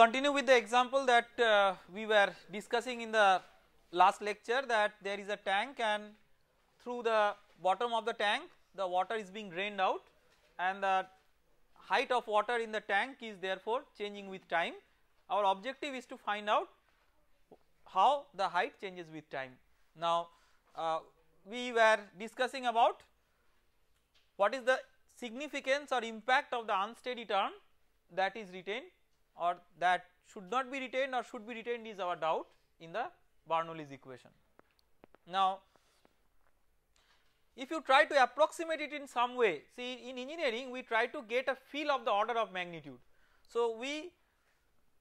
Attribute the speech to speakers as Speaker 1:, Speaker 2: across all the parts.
Speaker 1: continue with the example that uh, we were discussing in the last lecture that there is a tank and through the bottom of the tank the water is being drained out and the height of water in the tank is therefore changing with time. Our objective is to find out how the height changes with time. Now uh, we were discussing about what is the significance or impact of the unsteady term that is retained or that should not be retained or should be retained is our doubt in the Bernoulli's equation. Now if you try to approximate it in some way see in engineering we try to get a feel of the order of magnitude. So we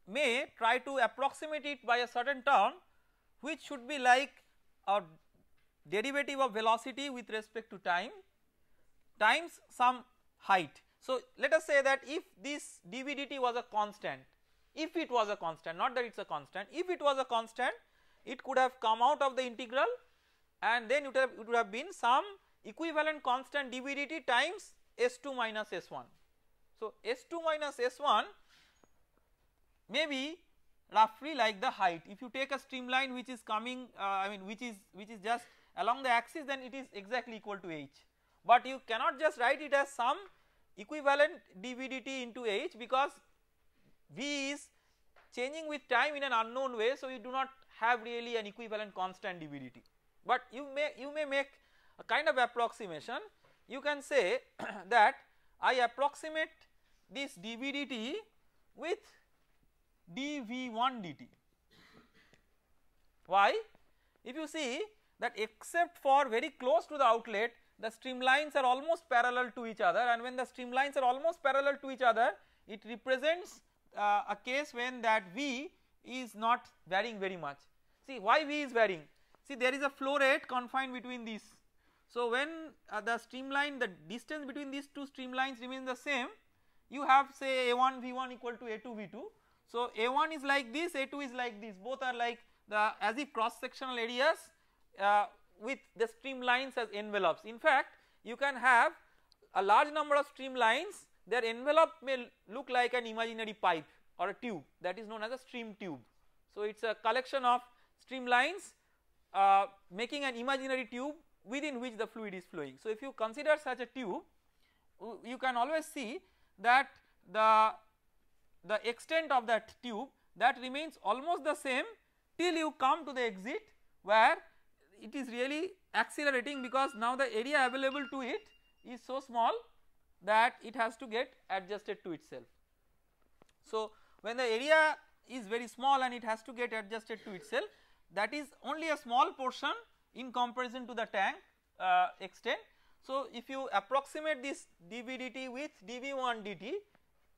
Speaker 1: may try to approximate it by a certain term which should be like a derivative of velocity with respect to time times some height so, let us say that if this dv dt was a constant, if it was a constant not that it is a constant, if it was a constant it could have come out of the integral and then it would have, it would have been some equivalent constant dv dt times s2 minus s1. So, s2 minus s1 may be roughly like the height if you take a streamline which is coming uh, I mean which is which is just along the axis then it is exactly equal to h but you cannot just write it as some equivalent dvdt into h because v is changing with time in an unknown way so you do not have really an equivalent constant dvdt but you may you may make a kind of approximation you can say that I approximate this dvdt with dv1 dt why if you see that except for very close to the outlet the streamlines are almost parallel to each other and when the streamlines are almost parallel to each other it represents uh, a case when that V is not varying very much. See why V is varying? See there is a flow rate confined between these. So when uh, the streamline the distance between these two streamlines remains the same you have say A1 V1 equal to A2 V2. So A1 is like this A2 is like this both are like the as if cross sectional areas uh, with the streamlines as envelopes. In fact, you can have a large number of streamlines their envelope may look like an imaginary pipe or a tube that is known as a stream tube. So, it is a collection of streamlines uh, making an imaginary tube within which the fluid is flowing. So, if you consider such a tube you can always see that the, the extent of that tube that remains almost the same till you come to the exit where it is really accelerating because now the area available to it is so small that it has to get adjusted to itself. So, when the area is very small and it has to get adjusted to itself that is only a small portion in comparison to the tank uh, extent. So, if you approximate this dV dt with dV1 dt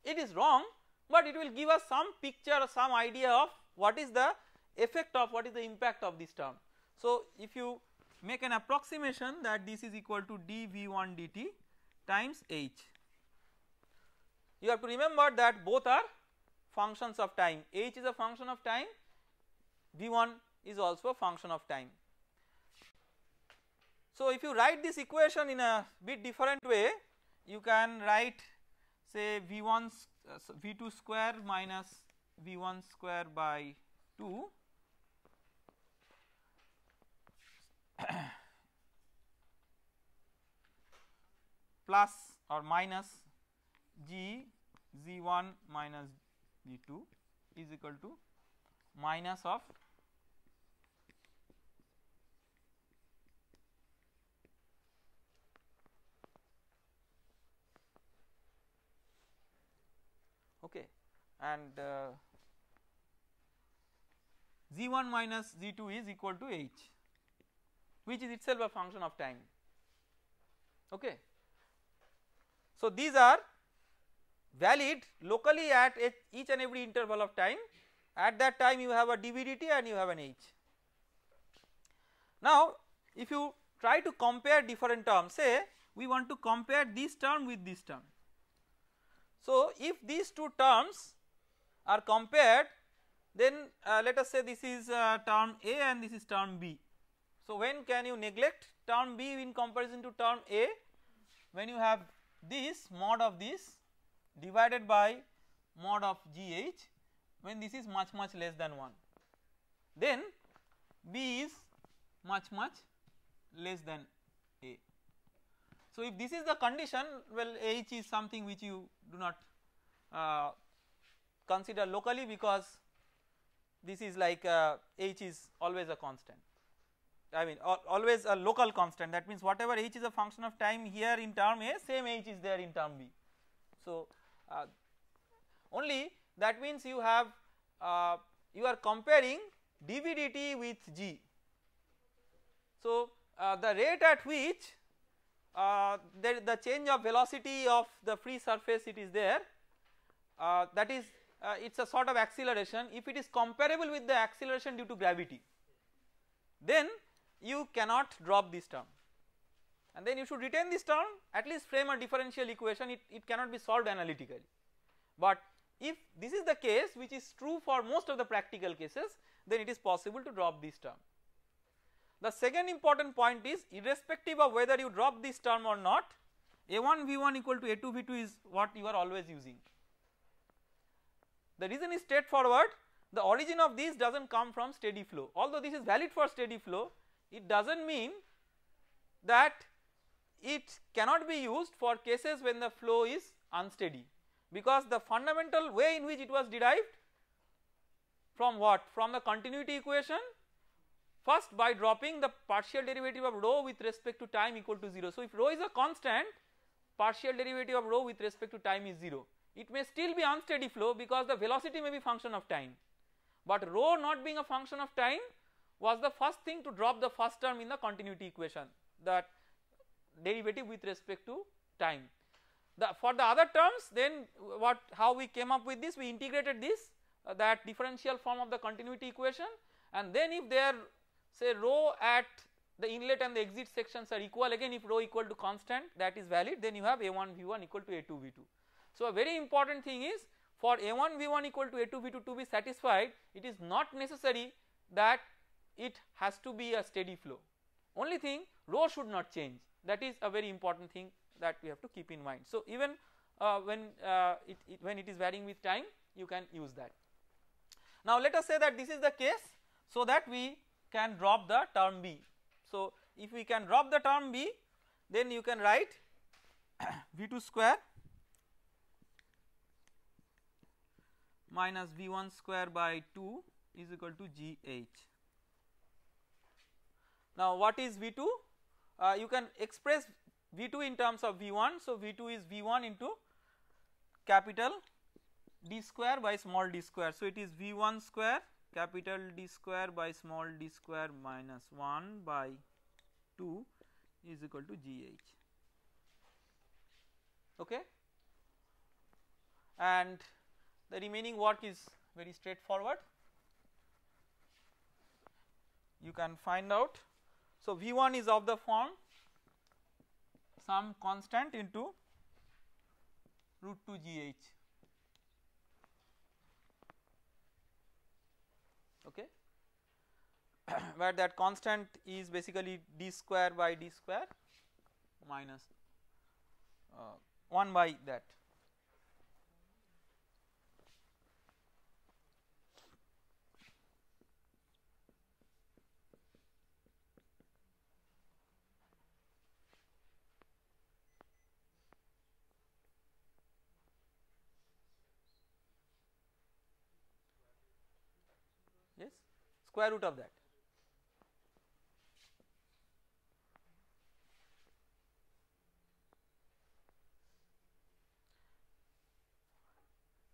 Speaker 1: it is wrong, but it will give us some picture some idea of what is the effect of what is the impact of this term. So, if you make an approximation that this is equal to dV1 dt times h. You have to remember that both are functions of time h is a function of time v1 is also a function of time. So, if you write this equation in a bit different way you can write say v1 uh, v2 square minus v1 square by 2 plus or minus g z 1 minus g 2 is equal to minus of okay and uh, z 1 minus z 2 is equal to h which is itself a function of time okay. So these are valid locally at each and every interval of time at that time you have a dvdt and you have an h. Now if you try to compare different terms say we want to compare this term with this term. So if these two terms are compared then uh, let us say this is uh, term A and this is term B so, when can you neglect term B in comparison to term A? When you have this mod of this divided by mod of GH when this is much much less than 1 then B is much much less than A. So, if this is the condition well H is something which you do not uh, consider locally because this is like uh, H is always a constant. I mean always a local constant that means whatever h is a function of time here in term A same h is there in term B. So, uh, only that means you have uh, you are comparing dv dt with g. So, uh, the rate at which uh, the, the change of velocity of the free surface it is there uh, that is uh, it is a sort of acceleration if it is comparable with the acceleration due to gravity then you cannot drop this term and then you should retain this term at least frame a differential equation it, it cannot be solved analytically. But if this is the case which is true for most of the practical cases then it is possible to drop this term. The second important point is irrespective of whether you drop this term or not a1 v1 equal to a2 v2 is what you are always using. The reason is straightforward the origin of this does not come from steady flow although this is valid for steady flow it does not mean that it cannot be used for cases when the flow is unsteady because the fundamental way in which it was derived from what from the continuity equation first by dropping the partial derivative of rho with respect to time equal to 0. So, if rho is a constant partial derivative of rho with respect to time is 0 it may still be unsteady flow because the velocity may be function of time, but rho not being a function of time was the first thing to drop the first term in the continuity equation that derivative with respect to time. The for the other terms then what how we came up with this we integrated this uh, that differential form of the continuity equation and then if they are say rho at the inlet and the exit sections are equal again if rho equal to constant that is valid then you have a1 v1 equal to a2 v2. So, a very important thing is for a1 v1 equal to a2 v2 to be satisfied it is not necessary that it has to be a steady flow only thing rho should not change that is a very important thing that we have to keep in mind. So, even uh, when uh, it, it, when it is varying with time you can use that. Now, let us say that this is the case so that we can drop the term b. So, if we can drop the term b then you can write v2 square minus v1 square by 2 is equal to gh now, what is V2? Uh, you can express V2 in terms of V1. So, V2 is V1 into capital D square by small d square. So, it is V1 square capital D square by small d square minus 1 by 2 is equal to GH. Okay. And the remaining work is very straightforward. You can find out so, V 1 is of the form some constant into root 2 G H okay where that constant is basically d square by d square minus uh, 1 by that square root of that.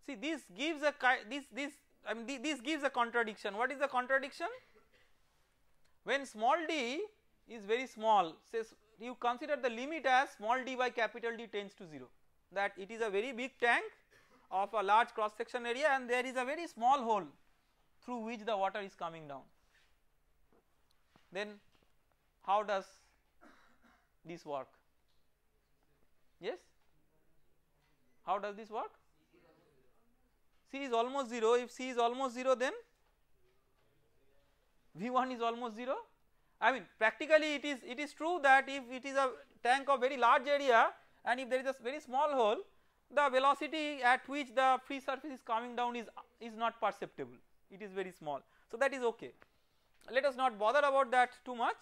Speaker 1: See this gives a this this I mean this gives a contradiction. What is the contradiction? When small d is very small, says you consider the limit as small d by capital D tends to 0, that it is a very big tank of a large cross section area and there is a very small hole through which the water is coming down. Then how does this work? Yes? How does this work? C is almost 0. If C is almost 0 then V1 is almost 0. I mean practically it is it is true that if it is a tank of very large area and if there is a very small hole the velocity at which the free surface is coming down is is not perceptible it is very small. So that is okay. Let us not bother about that too much.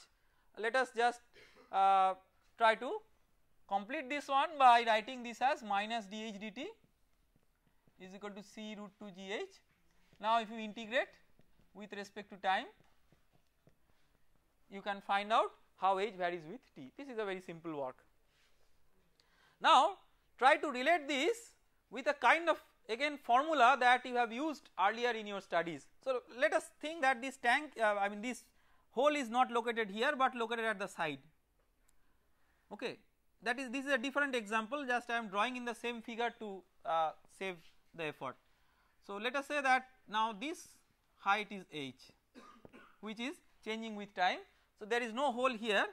Speaker 1: Let us just uh, try to complete this one by writing this as minus dh dt is equal to c root 2 gh. Now if you integrate with respect to time you can find out how h varies with t this is a very simple work. Now try to relate this with a kind of again formula that you have used earlier in your studies. So, let us think that this tank uh, I mean this hole is not located here, but located at the side okay that is this is a different example just I am drawing in the same figure to uh, save the effort. So, let us say that now this height is h which is changing with time. So, there is no hole here,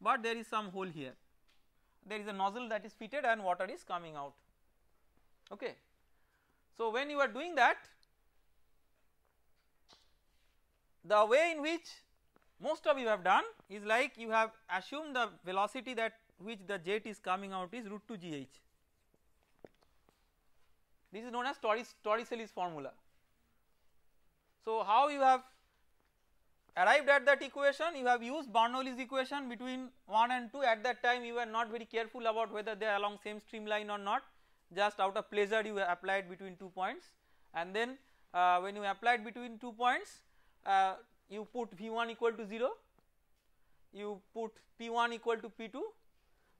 Speaker 1: but there is some hole here there is a nozzle that is fitted and water is coming out okay. So, when you are doing that the way in which most of you have done is like you have assumed the velocity that which the jet is coming out is root 2 gh. This is known as Torricelli's formula. So, how you have arrived at that equation you have used Bernoulli's equation between 1 and 2 at that time you were not very careful about whether they are along same streamline or not just out of pleasure you applied between two points and then uh, when you applied between two points uh, you put V1 equal to 0, you put P1 equal to P2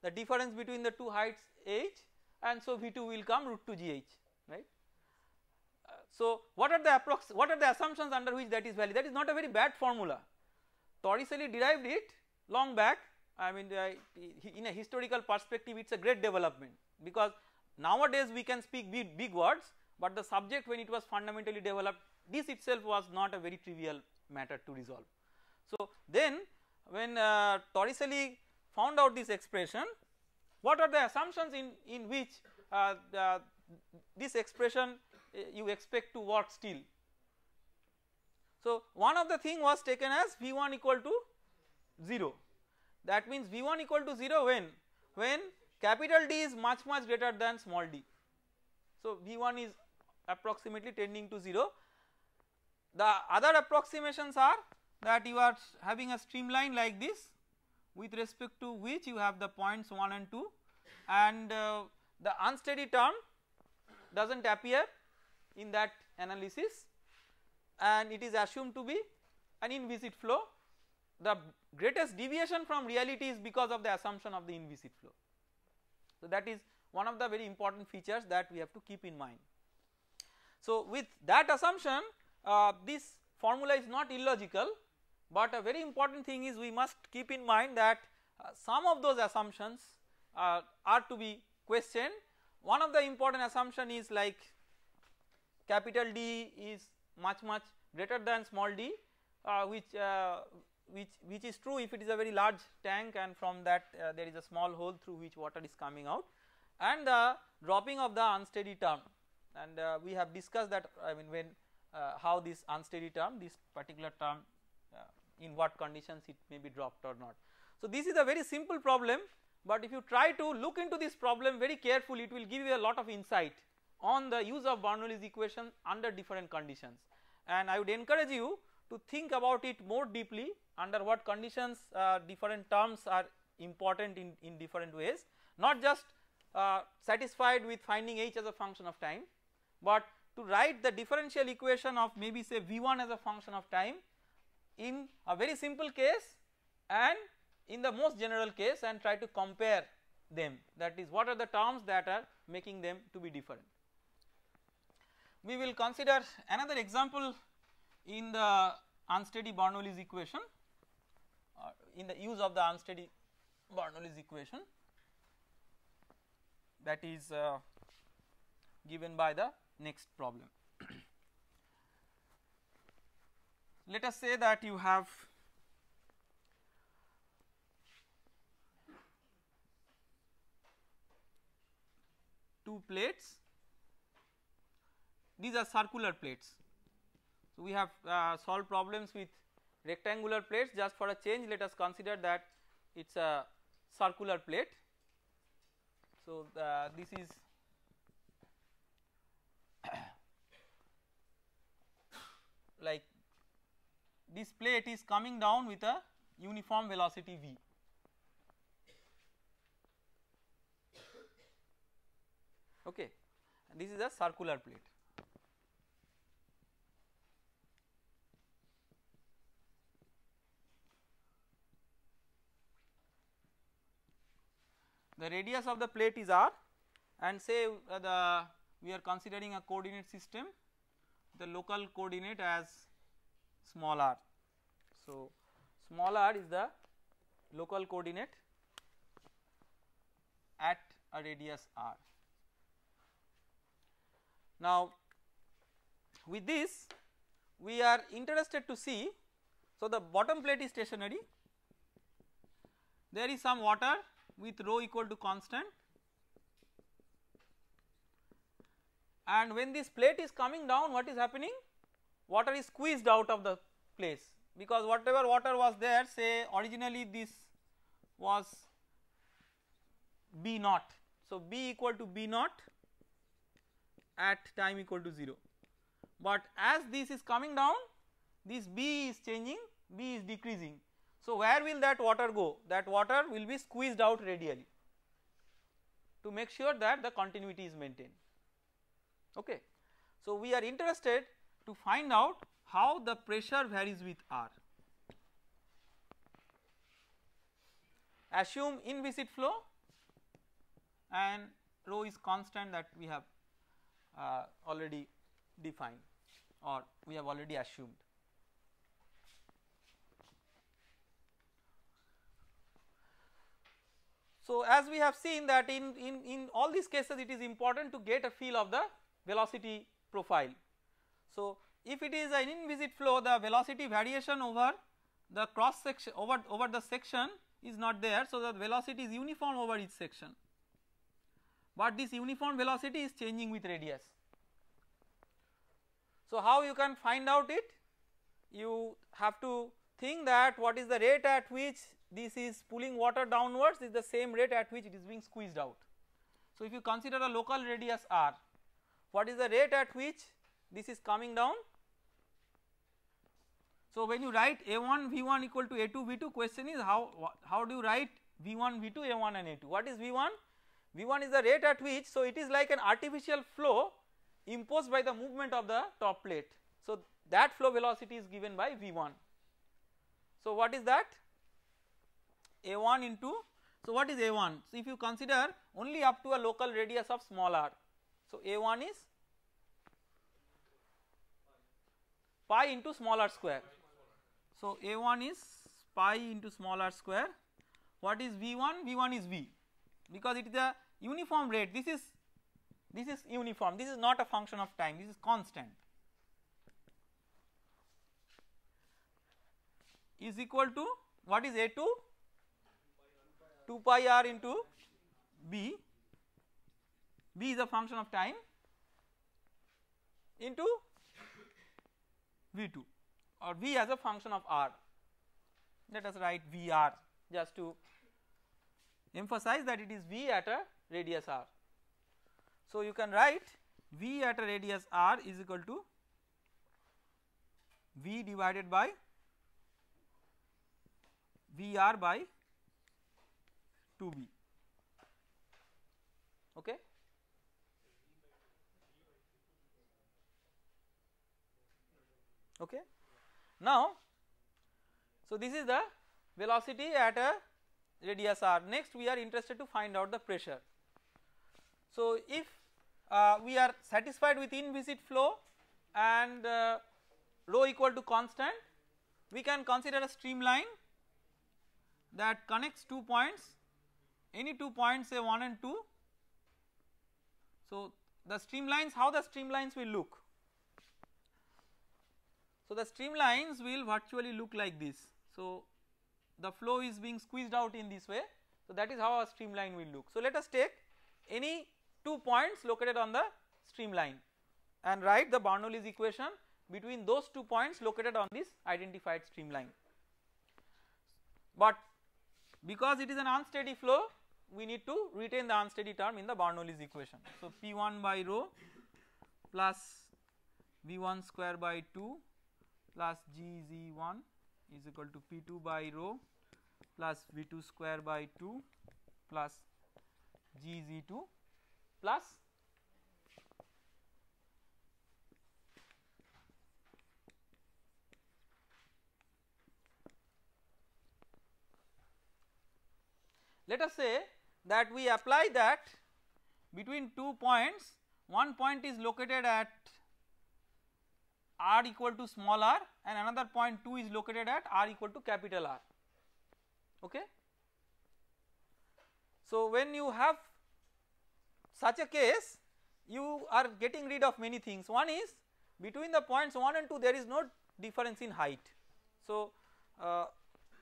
Speaker 1: the difference between the two heights h and so V2 will come root 2 GH right. Uh, so, what are the approx what are the assumptions under which that is valid that is not a very bad formula Torricelli derived it long back I mean uh, in a historical perspective it is a great development because Nowadays we can speak big, big words, but the subject when it was fundamentally developed this itself was not a very trivial matter to resolve. So, then when uh, Torricelli found out this expression what are the assumptions in, in which uh, the, this expression uh, you expect to work still. So, one of the thing was taken as V1 equal to 0 that means V1 equal to 0 when when capital D is much much greater than small d. So, V1 is approximately tending to 0. The other approximations are that you are having a streamline like this with respect to which you have the points 1 and 2 and uh, the unsteady term does not appear in that analysis and it is assumed to be an inviscid flow. The greatest deviation from reality is because of the assumption of the inviscid flow. So, that is one of the very important features that we have to keep in mind. So, with that assumption uh, this formula is not illogical, but a very important thing is we must keep in mind that uh, some of those assumptions uh, are to be questioned. One of the important assumption is like capital D is much much greater than small d uh, which uh, which which is true if it is a very large tank and from that uh, there is a small hole through which water is coming out and the dropping of the unsteady term and uh, we have discussed that I mean when uh, how this unsteady term this particular term uh, in what conditions it may be dropped or not. So, this is a very simple problem but if you try to look into this problem very carefully it will give you a lot of insight on the use of Bernoulli's equation under different conditions and I would encourage you to think about it more deeply under what conditions uh, different terms are important in, in different ways not just uh, satisfied with finding h as a function of time, but to write the differential equation of maybe say v1 as a function of time in a very simple case and in the most general case and try to compare them that is what are the terms that are making them to be different. We will consider another example in the unsteady Bernoulli's equation uh, in the use of the unsteady Bernoulli's equation that is uh, given by the next problem. Let us say that you have two plates these are circular plates so, we have uh, solved problems with rectangular plates just for a change let us consider that it is a circular plate. So, uh, this is like this plate is coming down with a uniform velocity v. Okay. this is a circular plate. the radius of the plate is r and say uh, the we are considering a coordinate system the local coordinate as small r. So, small r is the local coordinate at a radius r. Now, with this we are interested to see, so the bottom plate is stationary, there is some water with rho equal to constant and when this plate is coming down what is happening water is squeezed out of the place because whatever water was there say originally this was b naught. So, b equal to b naught at time equal to 0, but as this is coming down this b is changing b is decreasing so, where will that water go? That water will be squeezed out radially to make sure that the continuity is maintained. Okay. So, we are interested to find out how the pressure varies with R. Assume inviscid flow and rho is constant that we have uh, already defined or we have already assumed. So, as we have seen that in, in, in all these cases it is important to get a feel of the velocity profile. So, if it is an inviscid flow the velocity variation over the cross section over, over the section is not there. So, the velocity is uniform over each section, but this uniform velocity is changing with radius. So, how you can find out it? You have to think that what is the rate at which this is pulling water downwards is the same rate at which it is being squeezed out. So, if you consider a local radius r, what is the rate at which this is coming down? So, when you write a1 v1 equal to a2 v2 question is how, how do you write v1 v2 a1 and a2 what is v1? v1 is the rate at which so it is like an artificial flow imposed by the movement of the top plate. So, that flow velocity is given by v1. So, what is that? a1 into so what is a1 so if you consider only up to a local radius of small r so a1 is pi into small r square so a1 is pi into small r square what is v1 v1 is v because it is a uniform rate this is this is uniform this is not a function of time this is constant is equal to what is a2 2 pi r into b, b is a function of time into v2 or v as a function of r. Let us write vr just to emphasize that it is v at a radius r. So, you can write v at a radius r is equal to v divided by vr by 2b okay okay now so this is the velocity at a radius r next we are interested to find out the pressure so if uh, we are satisfied with inviscid flow and uh, rho equal to constant we can consider a streamline that connects two points any two points say 1 and 2. So, the streamlines how the streamlines will look. So, the streamlines will virtually look like this. So, the flow is being squeezed out in this way. So, that is how a streamline will look. So, let us take any two points located on the streamline and write the Bernoulli's equation between those two points located on this identified streamline. But because it is an unsteady flow we need to retain the unsteady term in the Bernoulli's equation. So, P1 by rho plus V1 square by 2 plus GZ1 is equal to P2 by rho plus V2 square by 2 plus GZ2 plus Let us say that we apply that between two points one point is located at r equal to small r and another point 2 is located at r equal to capital R okay. So, when you have such a case you are getting rid of many things one is between the points 1 and 2 there is no difference in height. So, uh,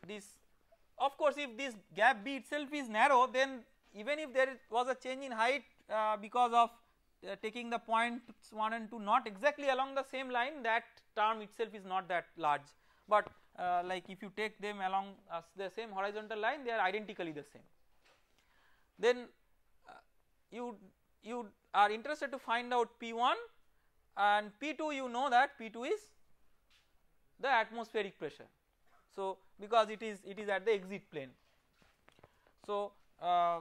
Speaker 1: this of course if this gap b itself is narrow then even if there was a change in height uh, because of uh, taking the points 1 and 2 not exactly along the same line that term itself is not that large, but uh, like if you take them along uh, the same horizontal line they are identically the same. Then uh, you, you are interested to find out P1 and P2 you know that P2 is the atmospheric pressure. So, because it is it is at the exit plane. So, uh,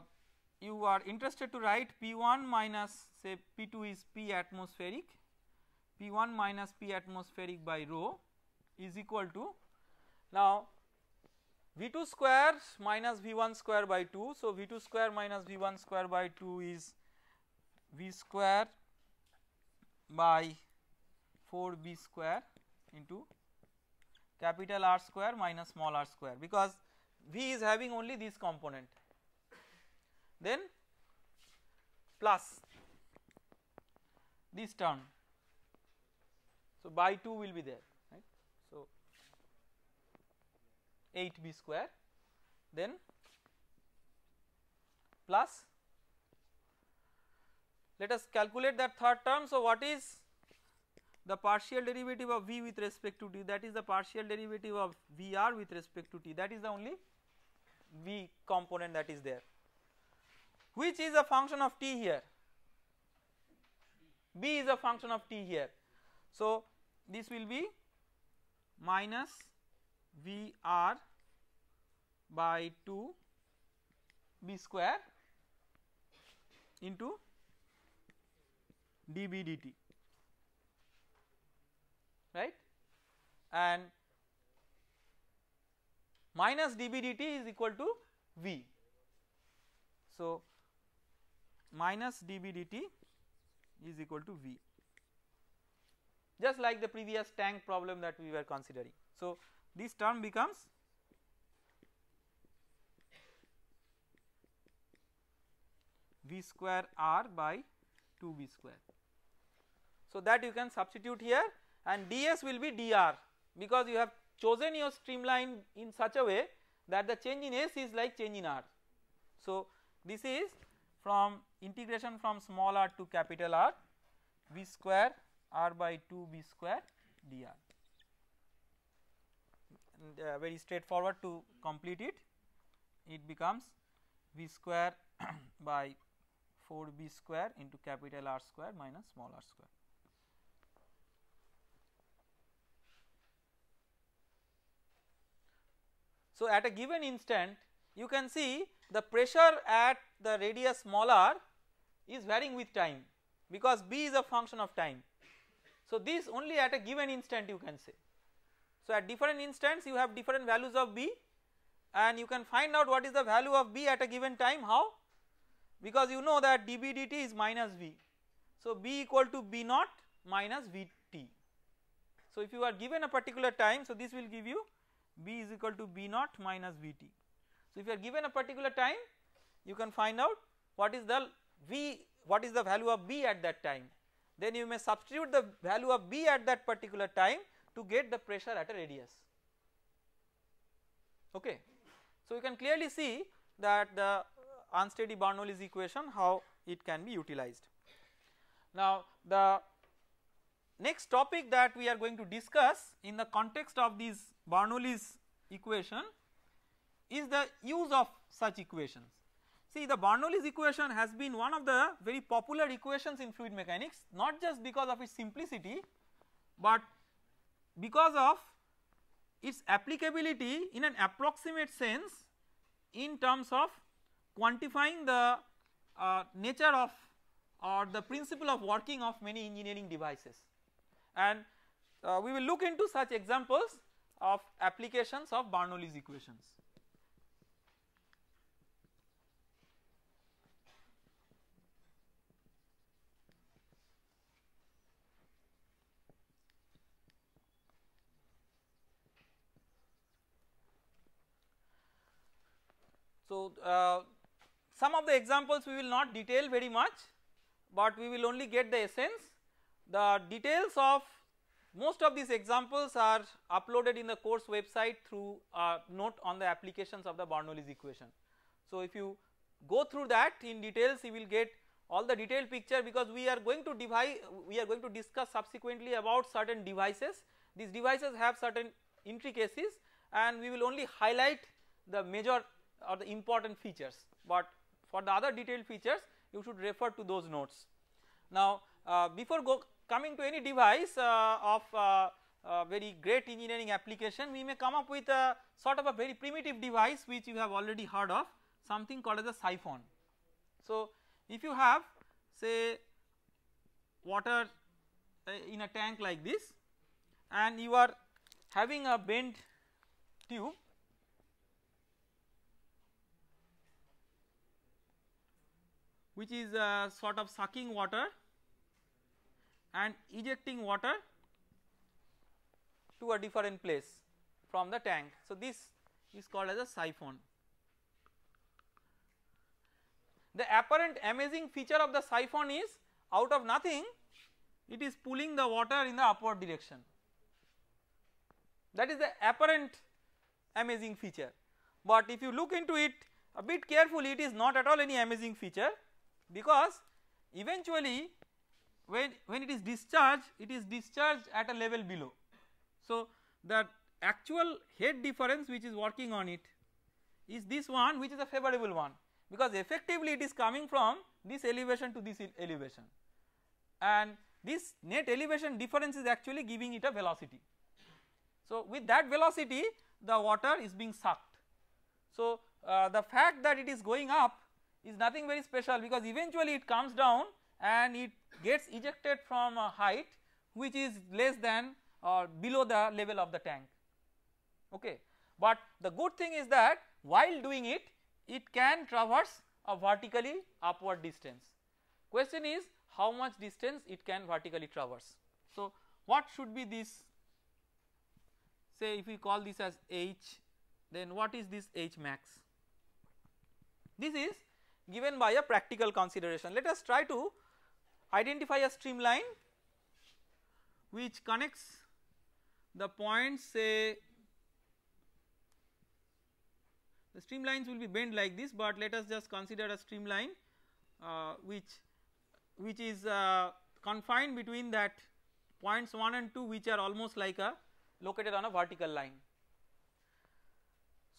Speaker 1: you are interested to write P1 minus say P2 is P atmospheric, P1 minus P atmospheric by rho is equal to now V2 square minus V1 square by 2. So, V2 square minus V1 square by 2 is V square by 4 B square into capital R square minus small r square because V is having only this component then plus this term. So, by 2 will be there right. So, 8 b square then plus let us calculate that third term. So, what is the partial derivative of v with respect to t that is the partial derivative of vr with respect to t that is the only v component that is there which is a function of t here b is a function of t here so this will be minus vr by 2 b square into db dt right and minus db dt is equal to v. So, minus dB dt is equal to V just like the previous tank problem that we were considering. So, this term becomes V square R by 2 V square. So, that you can substitute here and ds will be dr because you have chosen your streamline in such a way that the change in s is like change in r. So, this is from integration from small r to capital R v square r by 2 v square dr. And, uh, very straightforward to complete it, it becomes v square by 4 b square into capital R square minus small r square. So, at a given instant you can see the pressure at the radius small r is varying with time because b is a function of time. So, this only at a given instant you can say. So, at different instants you have different values of b and you can find out what is the value of b at a given time how because you know that db dt is minus v. So, b equal to b naught minus vt. So, if you are given a particular time so this will give you b is equal to b naught minus vt. So, if you are given a particular time you can find out what is the V what is the value of B at that time then you may substitute the value of B at that particular time to get the pressure at a radius okay. So you can clearly see that the unsteady Bernoulli's equation how it can be utilized. Now the next topic that we are going to discuss in the context of these Bernoulli's equation is the use of such equations. See the Bernoulli's equation has been one of the very popular equations in fluid mechanics not just because of its simplicity but because of its applicability in an approximate sense in terms of quantifying the uh, nature of or the principle of working of many engineering devices and uh, we will look into such examples of applications of Bernoulli's equations. So, uh, some of the examples we will not detail very much, but we will only get the essence. The details of most of these examples are uploaded in the course website through a uh, note on the applications of the Bernoulli's equation. So, if you go through that in details you will get all the detailed picture because we are going to divide. we are going to discuss subsequently about certain devices these devices have certain intricacies and we will only highlight the major or the important features, but for the other detailed features you should refer to those notes. Now uh, before coming to any device uh, of uh, uh, very great engineering application we may come up with a sort of a very primitive device which you have already heard of something called as a siphon. So if you have say water uh, in a tank like this and you are having a bent tube which is uh, sort of sucking water and ejecting water to a different place from the tank. So, this is called as a siphon. The apparent amazing feature of the siphon is out of nothing it is pulling the water in the upward direction that is the apparent amazing feature. But if you look into it a bit carefully it is not at all any amazing feature because eventually when, when it is discharged it is discharged at a level below. So, the actual head difference which is working on it is this one which is a favorable one because effectively it is coming from this elevation to this elevation and this net elevation difference is actually giving it a velocity. So, with that velocity the water is being sucked. So, uh, the fact that it is going up is nothing very special because eventually it comes down and it gets ejected from a height which is less than or below the level of the tank okay. But the good thing is that while doing it it can traverse a vertically upward distance. Question is how much distance it can vertically traverse. So what should be this say if we call this as h then what is this h max? This is given by a practical consideration. Let us try to identify a streamline which connects the points say the streamlines will be bent like this but let us just consider a streamline uh, which which is uh, confined between that points 1 and 2 which are almost like a located on a vertical line.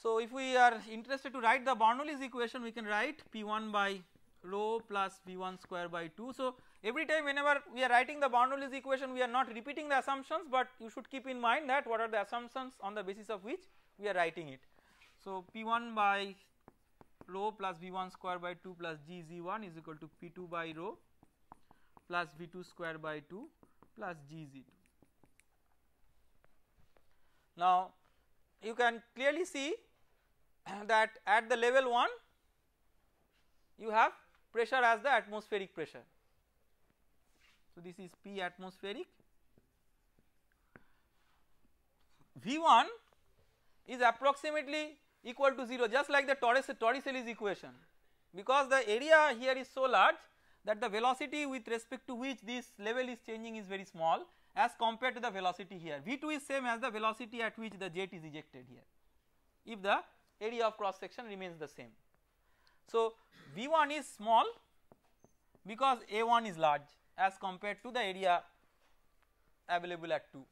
Speaker 1: So, if we are interested to write the Bernoulli's equation we can write P1 by rho plus V1 square by 2. So, every time whenever we are writing the Bernoulli's equation we are not repeating the assumptions but you should keep in mind that what are the assumptions on the basis of which we are writing it. So, P1 by rho plus V1 square by 2 plus GZ1 is equal to P2 by rho plus V2 square by 2 plus GZ2. Now, you can clearly see that at the level 1 you have pressure as the atmospheric pressure. So, this is P atmospheric. V1 is approximately equal to 0 just like the Torricelli's equation because the area here is so large that the velocity with respect to which this level is changing is very small as compared to the velocity here. V2 is same as the velocity at which the jet is ejected here if the area of cross section remains the same. So, V1 is small because A1 is large as compared to the area available at 2.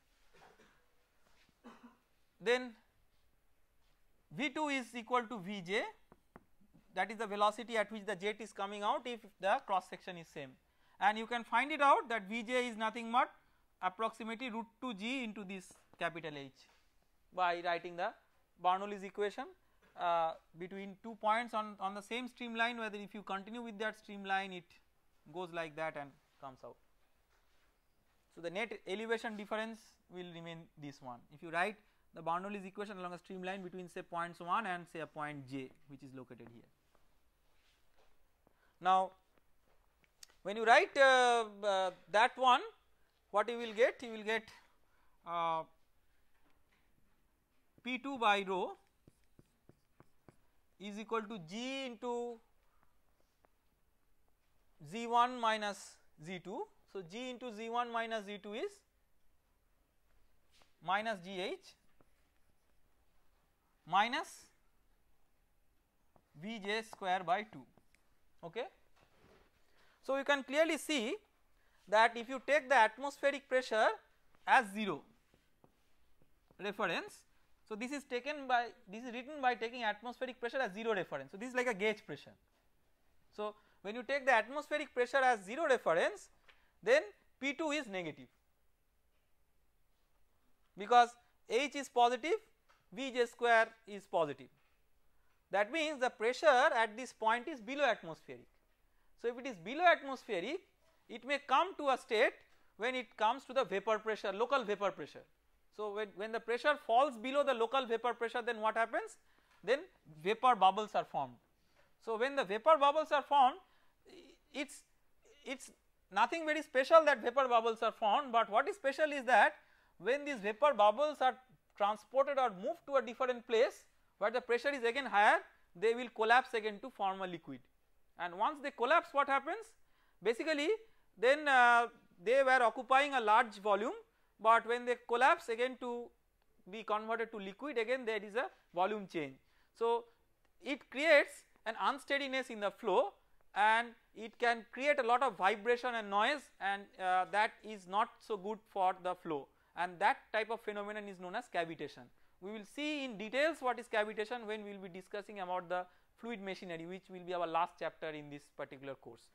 Speaker 1: Then V2 is equal to Vj that is the velocity at which the jet is coming out if the cross section is same and you can find it out that Vj is nothing but approximately root 2 g into this capital H by writing the Bernoulli's equation uh, between two points on, on the same streamline whether if you continue with that streamline it goes like that and comes out. So, the net elevation difference will remain this one if you write the Bernoulli's equation along a streamline between say points 1 and say a point j which is located here. Now, when you write uh, uh, that one what you will get you will get uh, p 2 by rho is equal to g into z1 minus z2. So, g into z1 minus z2 is minus gh minus vj square by 2. Okay. So, you can clearly see that if you take the atmospheric pressure as 0 reference so this is taken by this is written by taking atmospheric pressure as 0 reference. So this is like a gauge pressure. So when you take the atmospheric pressure as 0 reference then P2 is negative because H is positive Vj square is positive. That means the pressure at this point is below atmospheric. So if it is below atmospheric it may come to a state when it comes to the vapor pressure local vapor pressure so, when, when the pressure falls below the local vapor pressure then what happens? Then vapor bubbles are formed. So, when the vapor bubbles are formed it is it is nothing very special that vapor bubbles are formed but what is special is that when these vapor bubbles are transported or moved to a different place where the pressure is again higher they will collapse again to form a liquid and once they collapse what happens basically then uh, they were occupying a large volume but when they collapse again to be converted to liquid again there is a volume change. So, it creates an unsteadiness in the flow and it can create a lot of vibration and noise and uh, that is not so good for the flow and that type of phenomenon is known as cavitation. We will see in details what is cavitation when we will be discussing about the fluid machinery which will be our last chapter in this particular course.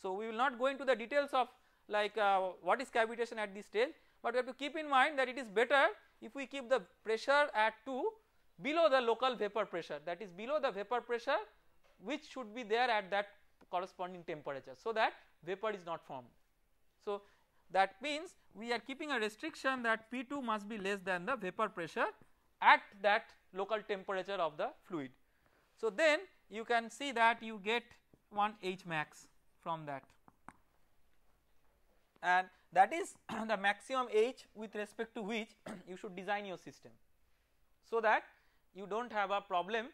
Speaker 1: So, we will not go into the details of like uh, what is cavitation at this stage, but we have to keep in mind that it is better if we keep the pressure at 2 below the local vapor pressure that is below the vapor pressure which should be there at that corresponding temperature so that vapor is not formed. So that means we are keeping a restriction that P2 must be less than the vapor pressure at that local temperature of the fluid. So then you can see that you get one H max from that and that is the maximum age with respect to which you should design your system. So that you do not have a problem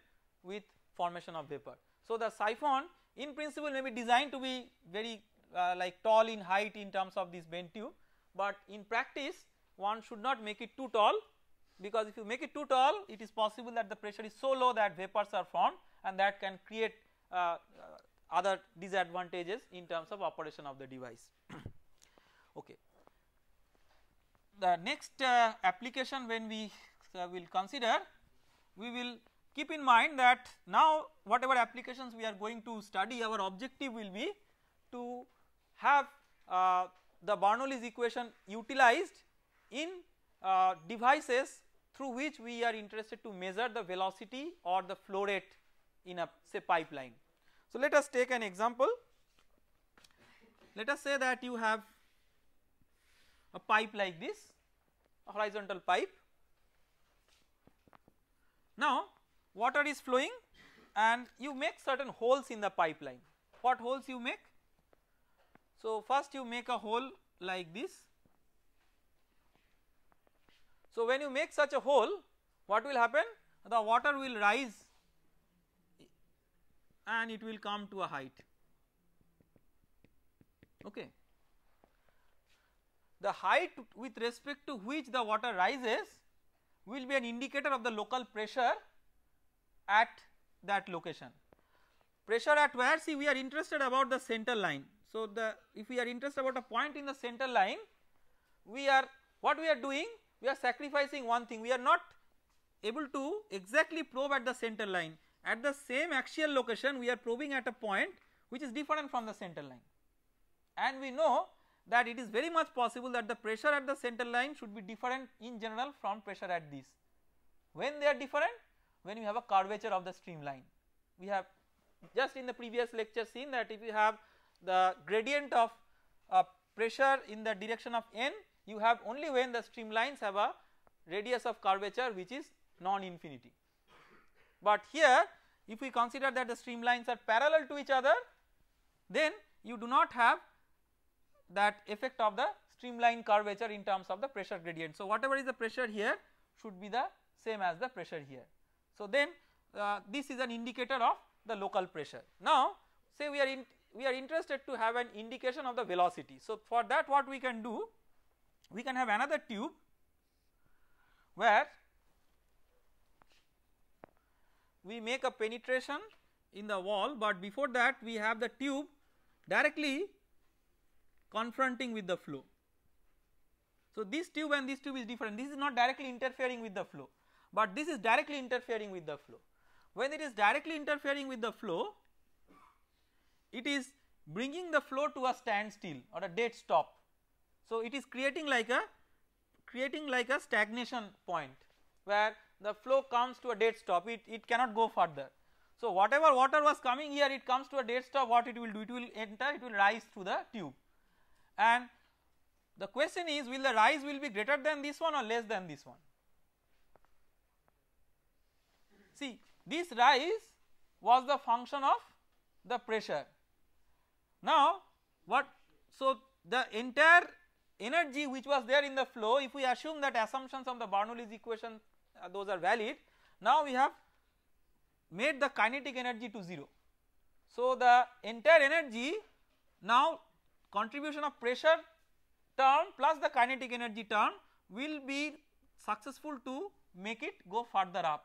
Speaker 1: with formation of vapor. So the siphon in principle may be designed to be very uh, like tall in height in terms of this bent tube, but in practice one should not make it too tall because if you make it too tall it is possible that the pressure is so low that vapors are formed and that can create uh, uh other disadvantages in terms of operation of the device. Okay. The next uh, application when we uh, will consider, we will keep in mind that now whatever applications we are going to study our objective will be to have uh, the Bernoulli's equation utilized in uh, devices through which we are interested to measure the velocity or the flow rate in a say pipeline. So, let us take an example let us say that you have a pipe like this a horizontal pipe. Now water is flowing and you make certain holes in the pipeline what holes you make? So first you make a hole like this. So when you make such a hole what will happen the water will rise and it will come to a height okay the height with respect to which the water rises will be an indicator of the local pressure at that location. Pressure at where see we are interested about the center line. So, the if we are interested about a point in the center line we are what we are doing we are sacrificing one thing we are not able to exactly probe at the center line at the same axial location we are probing at a point which is different from the center line and we know that it is very much possible that the pressure at the center line should be different in general from pressure at these. When they are different? When you have a curvature of the streamline. We have just in the previous lecture seen that if you have the gradient of uh, pressure in the direction of n you have only when the streamlines have a radius of curvature which is non-infinity. But here if we consider that the streamlines are parallel to each other then you do not have that effect of the streamline curvature in terms of the pressure gradient. So, whatever is the pressure here should be the same as the pressure here. So, then uh, this is an indicator of the local pressure. Now, say we are in we are interested to have an indication of the velocity. So, for that what we can do we can have another tube where we make a penetration in the wall, but before that we have the tube directly confronting with the flow. So, this tube and this tube is different this is not directly interfering with the flow, but this is directly interfering with the flow. When it is directly interfering with the flow it is bringing the flow to a standstill or a dead stop. So, it is creating like a creating like a stagnation point where the flow comes to a dead stop it, it cannot go further. So, whatever water was coming here it comes to a dead stop what it will do it will enter it will rise through the tube and the question is will the rise will be greater than this one or less than this one. See this rise was the function of the pressure. Now what so the entire energy which was there in the flow if we assume that assumptions of the Bernoulli's equation uh, those are valid now we have made the kinetic energy to 0. So the entire energy now contribution of pressure term plus the kinetic energy term will be successful to make it go further up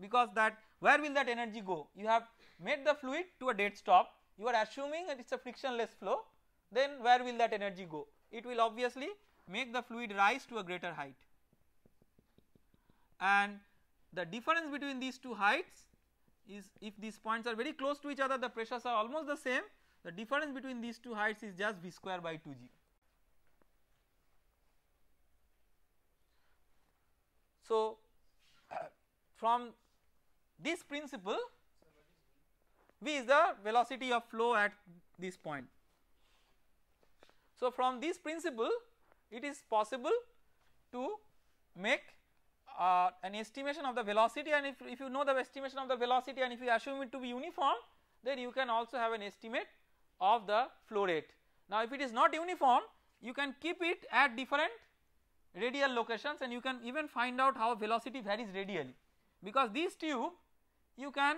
Speaker 1: because that where will that energy go you have made the fluid to a dead stop you are assuming that it is a frictionless flow then where will that energy go it will obviously make the fluid rise to a greater height and the difference between these two heights is if these points are very close to each other the pressures are almost the same the difference between these two heights is just v square by 2g. So, from this principle v is the velocity of flow at this point. So, from this principle it is possible to make uh, an estimation of the velocity and if, if you know the estimation of the velocity and if you assume it to be uniform then you can also have an estimate of the flow rate. Now if it is not uniform you can keep it at different radial locations and you can even find out how velocity varies radially because these tube you can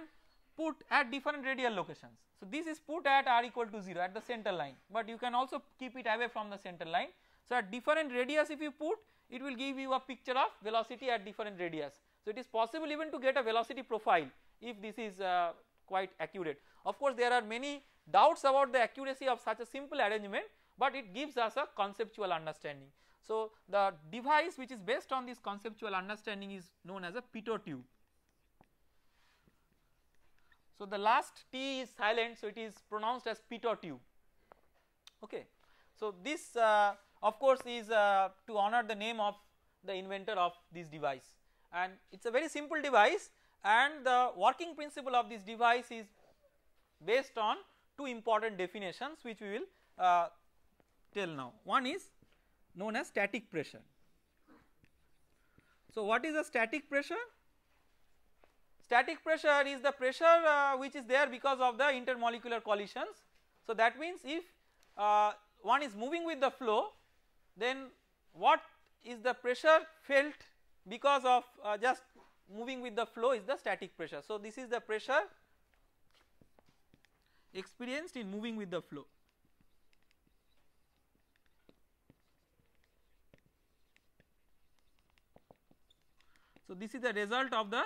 Speaker 1: put at different radial locations. So this is put at r equal to 0 at the center line but you can also keep it away from the center line. So at different radius if you put it will give you a picture of velocity at different radius. So it is possible even to get a velocity profile if this is uh, quite accurate. Of course there are many doubts about the accuracy of such a simple arrangement but it gives us a conceptual understanding. So, the device which is based on this conceptual understanding is known as a pitot tube. So, the last T is silent so it is pronounced as pitot tube okay. So, this uh, of course is uh, to honor the name of the inventor of this device and it is a very simple device and the working principle of this device is based on two important definitions which we will uh, tell now. One is known as static pressure. So, what is a static pressure? Static pressure is the pressure uh, which is there because of the intermolecular collisions. So, that means if uh, one is moving with the flow then what is the pressure felt because of uh, just moving with the flow is the static pressure. So, this is the pressure experienced in moving with the flow. So, this is the result of the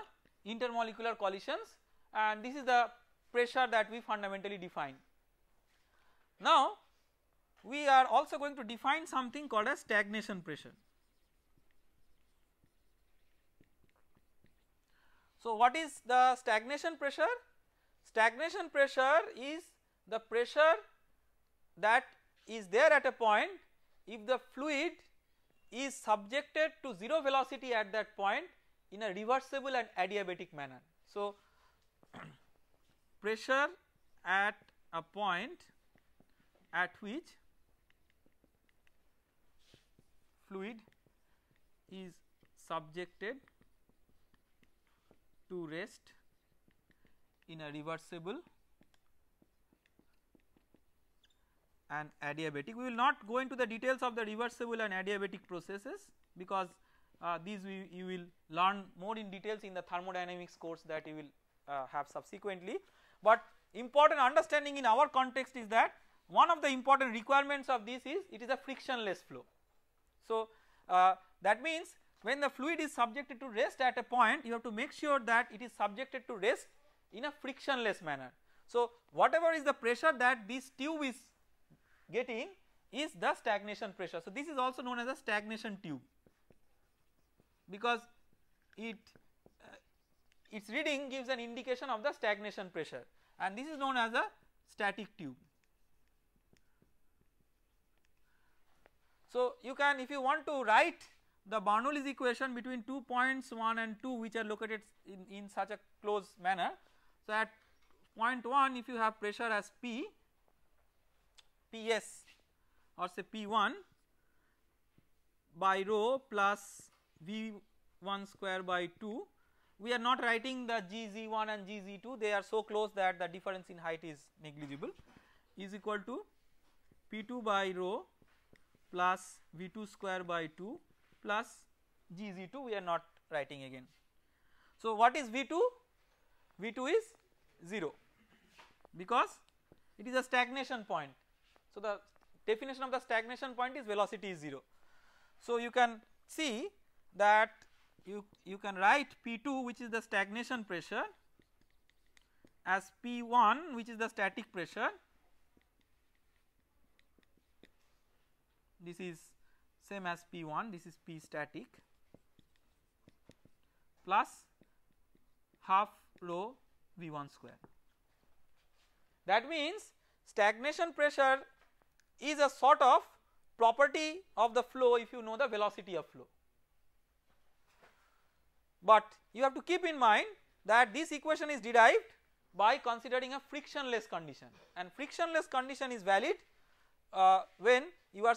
Speaker 1: intermolecular collisions and this is the pressure that we fundamentally define. Now, we are also going to define something called as stagnation pressure. So, what is the stagnation pressure? Stagnation pressure is the pressure that is there at a point if the fluid is subjected to 0 velocity at that point in a reversible and adiabatic manner. So, pressure at a point at which fluid is subjected to rest in a reversible and adiabatic. We will not go into the details of the reversible and adiabatic processes because uh, these we, you will learn more in details in the thermodynamics course that you will uh, have subsequently. But important understanding in our context is that one of the important requirements of this is it is a frictionless flow. So, uh, that means when the fluid is subjected to rest at a point you have to make sure that it is subjected to rest in a frictionless manner. So, whatever is the pressure that this tube is getting is the stagnation pressure. So, this is also known as a stagnation tube because it uh, its reading gives an indication of the stagnation pressure and this is known as a static tube. So, you can if you want to write the Bernoulli's equation between two points 1 and 2 which are located in, in such a close manner so, at point 1 if you have pressure as P, Ps or say P1 by rho plus V1 square by 2, we are not writing the Gz1 and Gz2 they are so close that the difference in height is negligible is equal to P2 by rho plus V2 square by 2 plus Gz2 we are not writing again. So, what is V2? V2 is 0 because it is a stagnation point. So, the definition of the stagnation point is velocity is 0. So, you can see that you, you can write P2 which is the stagnation pressure as P1 which is the static pressure this is same as P1 this is P static plus half rho V1 square. That means stagnation pressure is a sort of property of the flow if you know the velocity of flow. But you have to keep in mind that this equation is derived by considering a frictionless condition and frictionless condition is valid uh, when you are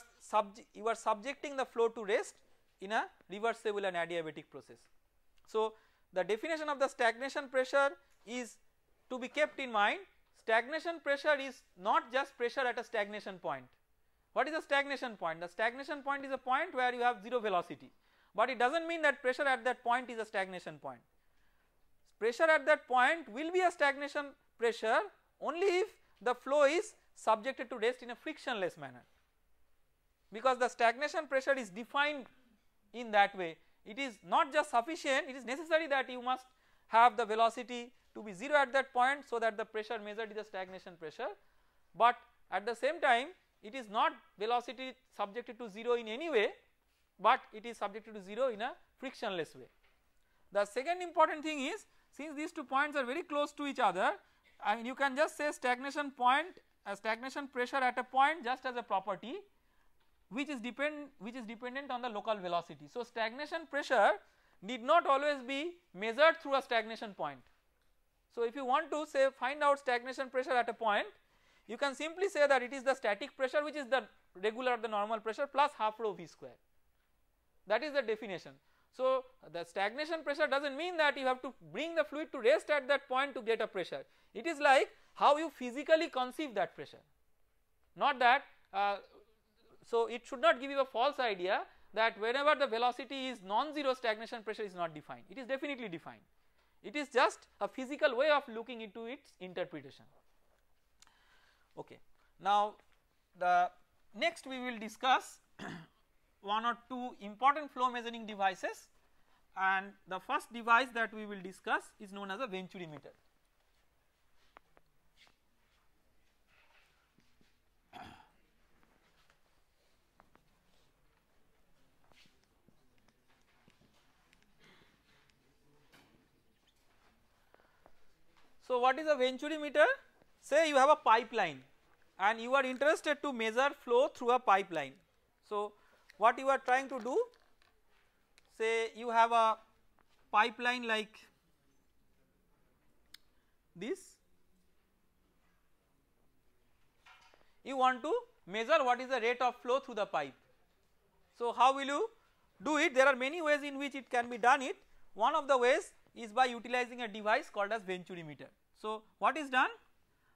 Speaker 1: you are subjecting the flow to rest in a reversible and adiabatic process. So, the definition of the stagnation pressure is to be kept in mind stagnation pressure is not just pressure at a stagnation point. What is a stagnation point? The stagnation point is a point where you have 0 velocity but it does not mean that pressure at that point is a stagnation point. Pressure at that point will be a stagnation pressure only if the flow is subjected to rest in a frictionless manner because the stagnation pressure is defined in that way it is not just sufficient, it is necessary that you must have the velocity to be 0 at that point so that the pressure measured is the stagnation pressure, but at the same time it is not velocity subjected to 0 in any way, but it is subjected to 0 in a frictionless way. The second important thing is since these two points are very close to each other I mean you can just say stagnation point a uh, stagnation pressure at a point just as a property which is depend which is dependent on the local velocity. So, stagnation pressure need not always be measured through a stagnation point. So, if you want to say find out stagnation pressure at a point you can simply say that it is the static pressure which is the regular the normal pressure plus half rho v square that is the definition. So, the stagnation pressure does not mean that you have to bring the fluid to rest at that point to get a pressure it is like how you physically conceive that pressure not that uh, so, it should not give you a false idea that whenever the velocity is non-zero stagnation pressure is not defined it is definitely defined it is just a physical way of looking into its interpretation. Okay. Now, the next we will discuss one or two important flow measuring devices and the first device that we will discuss is known as a venturimeter. So, what is a venturimeter? Say you have a pipeline and you are interested to measure flow through a pipeline. So, what you are trying to do? Say you have a pipeline like this, you want to measure what is the rate of flow through the pipe. So, how will you do it? There are many ways in which it can be done it. One of the ways is by utilizing a device called as venturimeter. So, what is done?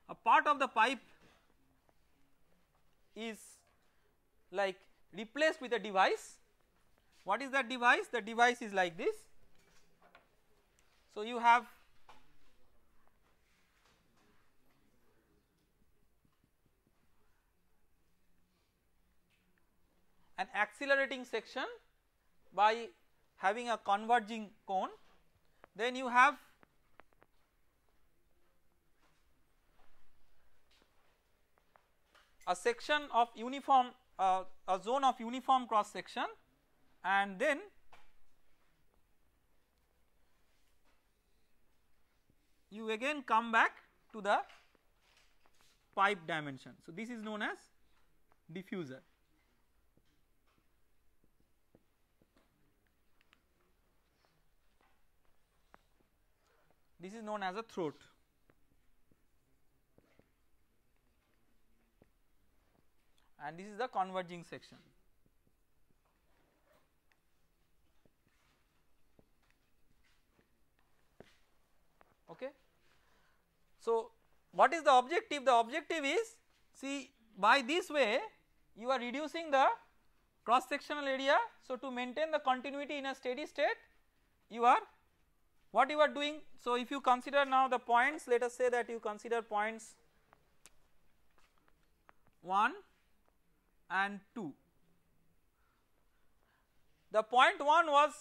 Speaker 1: A part of the pipe is like replaced with a device. What is that device? The device is like this. So, you have an accelerating section by having a converging cone, then you have a section of uniform uh, a zone of uniform cross section and then you again come back to the pipe dimension. So, this is known as diffuser. This is known as a throat. and this is the converging section. Okay. So, what is the objective? The objective is see by this way you are reducing the cross sectional area. So, to maintain the continuity in a steady state you are what you are doing. So, if you consider now the points let us say that you consider points 1 and 2. The point 1 was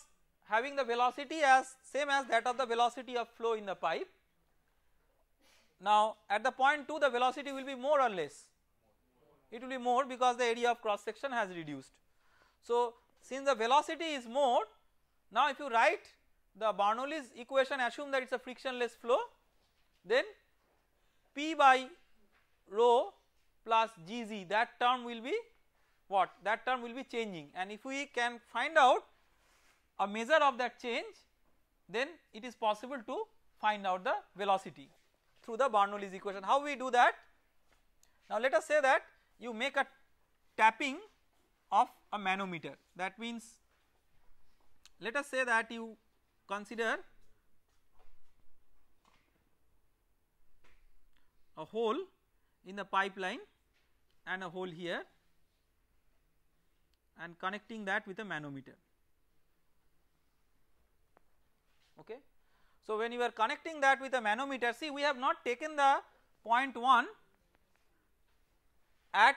Speaker 1: having the velocity as same as that of the velocity of flow in the pipe. Now at the point 2 the velocity will be more or less, it will be more because the area of cross section has reduced. So since the velocity is more now if you write the Bernoulli's equation assume that it is a frictionless flow then P by rho plus Gz that term will be what that term will be changing and if we can find out a measure of that change then it is possible to find out the velocity through the Bernoulli's equation. How we do that? Now let us say that you make a tapping of a manometer that means let us say that you consider a hole in the pipeline and a hole here and connecting that with a manometer okay. So, when you are connecting that with a manometer see we have not taken the point 1 at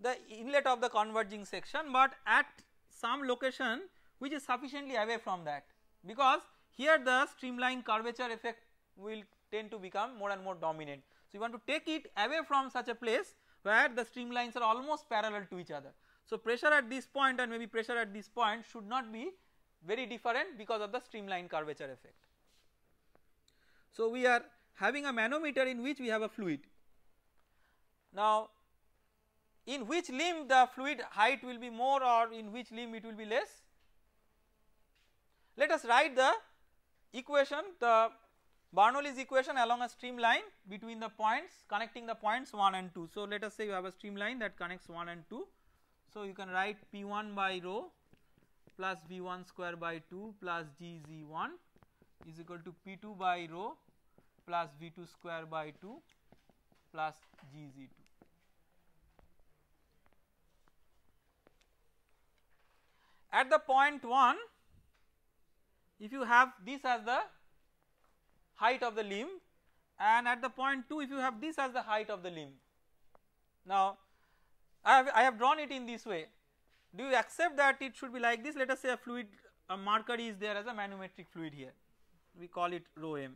Speaker 1: the inlet of the converging section, but at some location which is sufficiently away from that because here the streamline curvature effect will tend to become more and more dominant. So, you want to take it away from such a place where the streamlines are almost parallel to each other. So, pressure at this point and maybe pressure at this point should not be very different because of the streamline curvature effect. So, we are having a manometer in which we have a fluid. Now, in which limb the fluid height will be more or in which limb it will be less? Let us write the equation the Bernoulli's equation along a streamline between the points connecting the points 1 and 2. So, let us say you have a streamline that connects 1 and 2 so, you can write p 1 by rho plus v 1 square by 2 plus g z 1 is equal to p 2 by rho plus v 2 square by 2 plus g z 2. At the point 1 if you have this as the height of the limb and at the point 2 if you have this as the height of the limb. Now I have, I have drawn it in this way. Do you accept that it should be like this? Let us say a fluid a marker is there as a manometric fluid here, we call it rho m,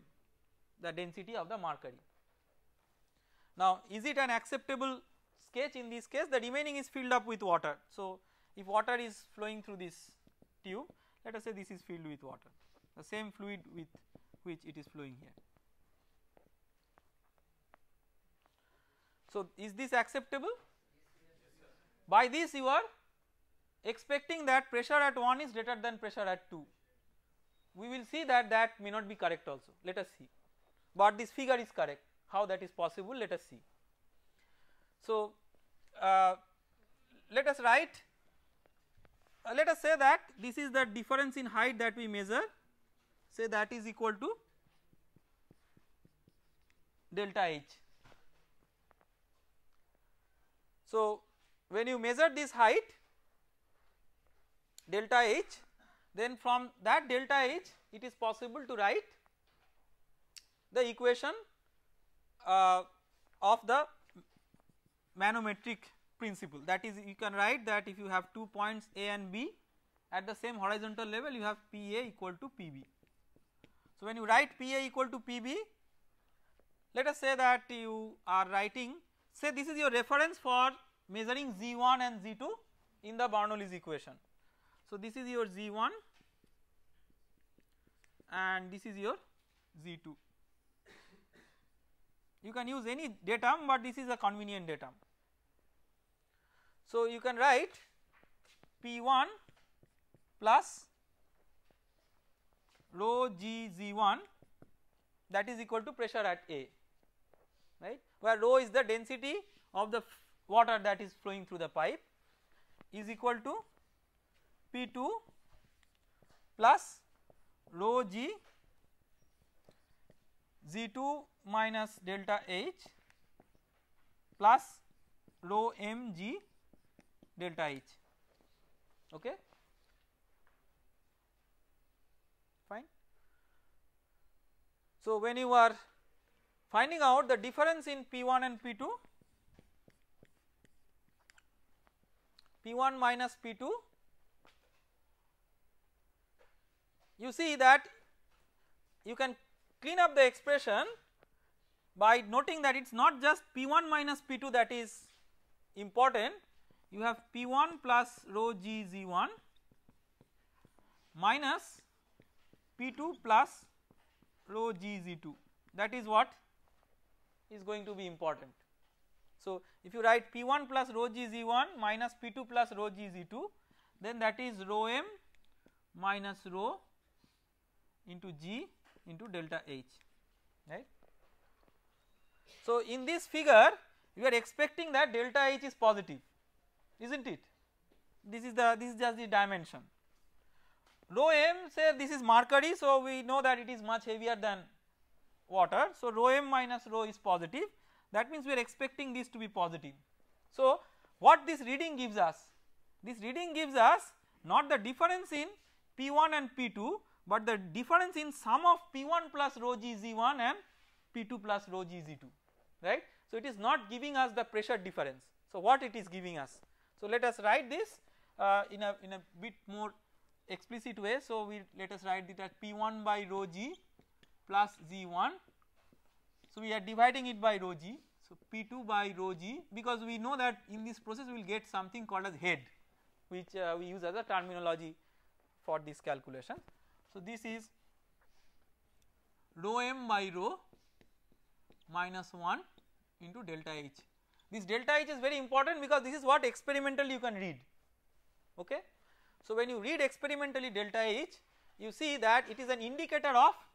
Speaker 1: the density of the mercury. Now, is it an acceptable sketch? In this case, the remaining is filled up with water. So, if water is flowing through this tube, let us say this is filled with water, the same fluid with which it is flowing here. So, is this acceptable? By this you are expecting that pressure at 1 is greater than pressure at 2. We will see that that may not be correct also let us see, but this figure is correct how that is possible let us see. So, uh, let us write uh, let us say that this is the difference in height that we measure say that is equal to delta h. So, when you measure this height delta h then from that delta h it is possible to write the equation uh, of the manometric principle that is you can write that if you have two points A and B at the same horizontal level you have PA equal to PB. So, when you write PA equal to PB let us say that you are writing say this is your reference for measuring Z1 and Z2 in the Bernoulli's equation. So, this is your Z1 and this is your Z2. You can use any datum, but this is a convenient datum. So, you can write P1 plus rho G Z1 that is equal to pressure at A right where rho is the density of the water that is flowing through the pipe is equal to P2 plus rho g 2 minus delta h plus rho m g delta h okay fine so when you are finding out the difference in p1 and p2 P1 minus P2 you see that you can clean up the expression by noting that it is not just P1 minus P2 that is important you have P1 plus rho g z1 minus P2 plus rho g z2 that is what is going to be important. So, if you write P1 plus rho g one minus P2 plus rho g 2 then that is rho m minus rho into g into delta h right. So, in this figure you are expecting that delta h is positive is not it this is the this is just the dimension rho m say this is mercury so we know that it is much heavier than water so rho m minus rho is positive that means we are expecting this to be positive. So, what this reading gives us? This reading gives us not the difference in P1 and P2, but the difference in sum of P1 plus rho g z 1 and P2 plus rho g z 2 right. So, it is not giving us the pressure difference. So, what it is giving us? So, let us write this uh, in, a, in a bit more explicit way. So, we let us write it as P1 by rho g plus z 1 so, we are dividing it by rho g. So, P2 by rho g because we know that in this process we will get something called as head which uh, we use as a terminology for this calculation. So, this is rho m by rho minus 1 into delta h. This delta h is very important because this is what experimentally you can read. Okay. So, when you read experimentally delta h you see that it is an indicator of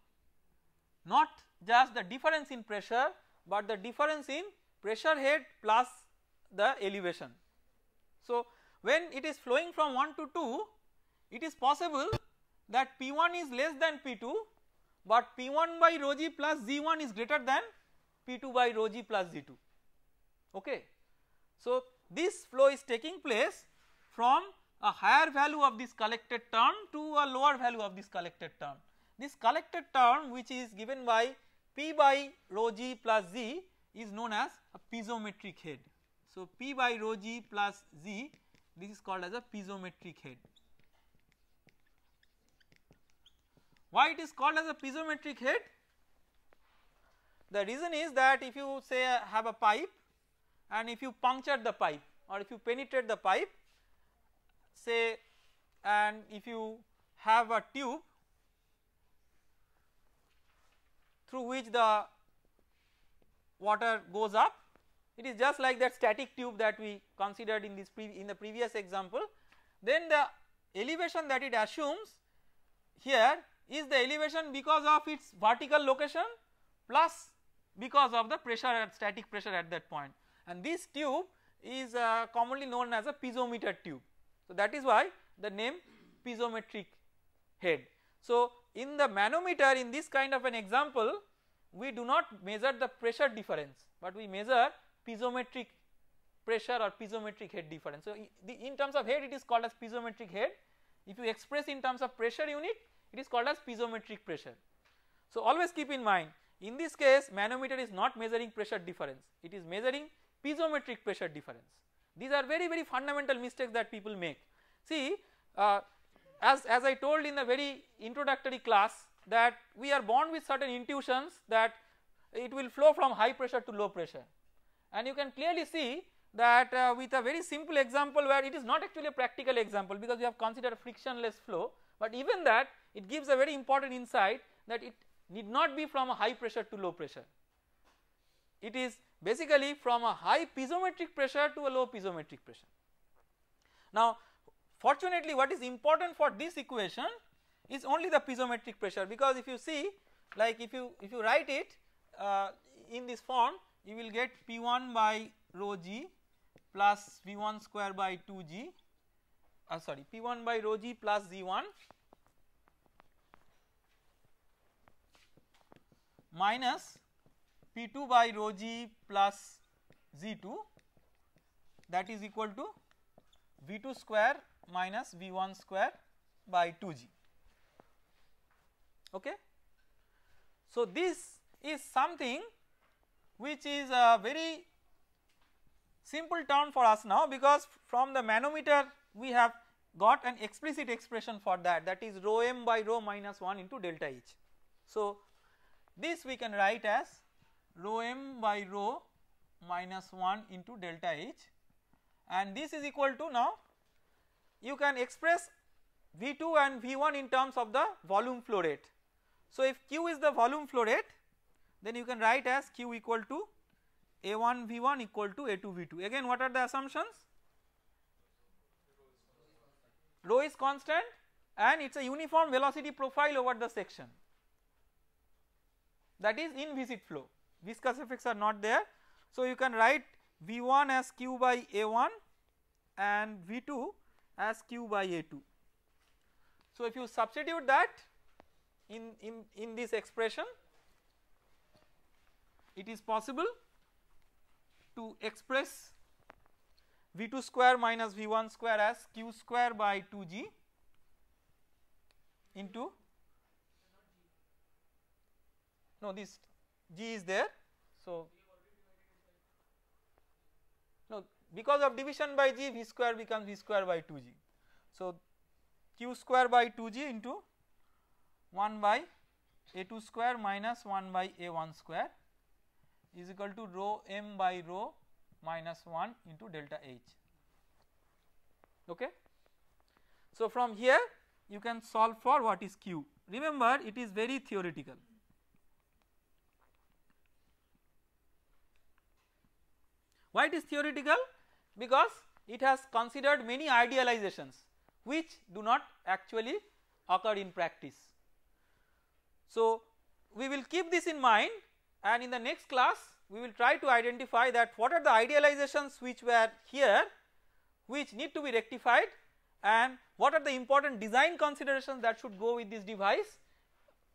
Speaker 1: not just the difference in pressure but the difference in pressure head plus the elevation. So, when it is flowing from 1 to 2 it is possible that P1 is less than P2 but P1 by rho g plus Z1 is greater than P2 by rho g plus Z2 okay. So, this flow is taking place from a higher value of this collected term to a lower value of this collected term. This collected term which is given by P by rho g plus z is known as a piezometric head. So, P by rho g plus z this is called as a piezometric head. Why it is called as a piezometric head? The reason is that if you say have a pipe and if you puncture the pipe or if you penetrate the pipe say and if you have a tube through which the water goes up it is just like that static tube that we considered in this in the previous example then the elevation that it assumes here is the elevation because of its vertical location plus because of the pressure at static pressure at that point and this tube is uh, commonly known as a piezometer tube. So, that is why the name piezometric head. So, in the manometer in this kind of an example we do not measure the pressure difference but we measure piezometric pressure or piezometric head difference. So, in terms of head it is called as piezometric head if you express in terms of pressure unit it is called as piezometric pressure. So, always keep in mind in this case manometer is not measuring pressure difference it is measuring piezometric pressure difference. These are very very fundamental mistakes that people make. See uh, as, as I told in the very introductory class that we are born with certain intuitions that it will flow from high pressure to low pressure and you can clearly see that uh, with a very simple example where it is not actually a practical example because we have considered frictionless flow but even that it gives a very important insight that it need not be from a high pressure to low pressure. It is basically from a high piezometric pressure to a low piezometric pressure. Now Fortunately what is important for this equation is only the piezometric pressure because if you see like if you if you write it uh, in this form you will get P1 by rho g plus V1 square by 2g uh, sorry P1 by rho g plus Z1 minus P2 by rho g plus Z2 that is equal to V2 square minus V 1 square by 2 G. Okay. So, this is something which is a very simple term for us now because from the manometer we have got an explicit expression for that that is rho m by rho minus 1 into delta h. So, this we can write as rho m by rho minus 1 into delta h and this is equal to now you can express V2 and V1 in terms of the volume flow rate. So if Q is the volume flow rate then you can write as Q equal to A1 V1 equal to A2 V2 again what are the assumptions rho is constant and it is a uniform velocity profile over the section that is in visit flow viscous effects are not there. So you can write V1 as Q by A1 and V2 as q by a2. So, if you substitute that in, in, in this expression it is possible to express v2 square minus v1 square as q square by 2g into no this g is there. So, because of division by g v square becomes v square by 2g. So, q square by 2g into 1 by a2 square minus 1 by a1 square is equal to rho m by rho minus 1 into delta h. Okay. So, from here you can solve for what is q. Remember it is very theoretical. Why it is theoretical? because it has considered many idealizations which do not actually occur in practice. So, we will keep this in mind and in the next class we will try to identify that what are the idealizations which were here which need to be rectified and what are the important design considerations that should go with this device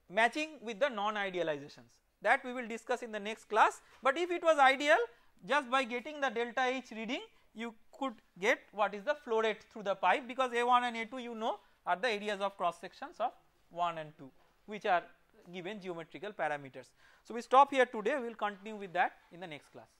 Speaker 1: matching with the non idealizations that we will discuss in the next class. But if it was ideal just by getting the delta H reading you could get what is the flow rate through the pipe because A1 and A2 you know are the areas of cross sections of 1 and 2 which are given geometrical parameters. So, we stop here today we will continue with that in the next class.